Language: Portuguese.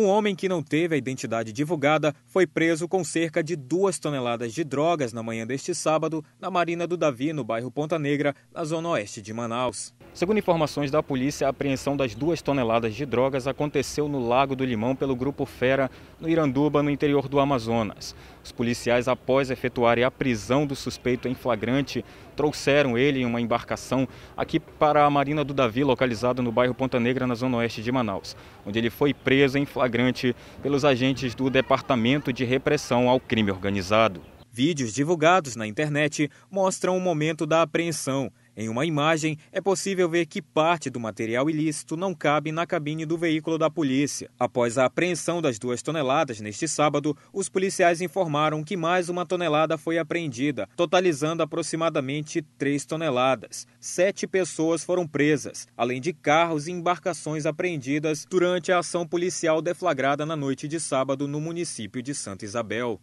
Um homem que não teve a identidade divulgada foi preso com cerca de duas toneladas de drogas na manhã deste sábado na Marina do Davi, no bairro Ponta Negra, na zona oeste de Manaus. Segundo informações da polícia, a apreensão das duas toneladas de drogas aconteceu no Lago do Limão pelo Grupo Fera, no Iranduba, no interior do Amazonas. Os policiais, após efetuarem a prisão do suspeito em flagrante, trouxeram ele em uma embarcação aqui para a Marina do Davi, localizada no bairro Ponta Negra, na zona oeste de Manaus, onde ele foi preso em flagrante flagrante pelos agentes do Departamento de Repressão ao Crime Organizado. Vídeos divulgados na internet mostram o momento da apreensão em uma imagem, é possível ver que parte do material ilícito não cabe na cabine do veículo da polícia. Após a apreensão das duas toneladas neste sábado, os policiais informaram que mais uma tonelada foi apreendida, totalizando aproximadamente três toneladas. Sete pessoas foram presas, além de carros e embarcações apreendidas durante a ação policial deflagrada na noite de sábado no município de Santa Isabel.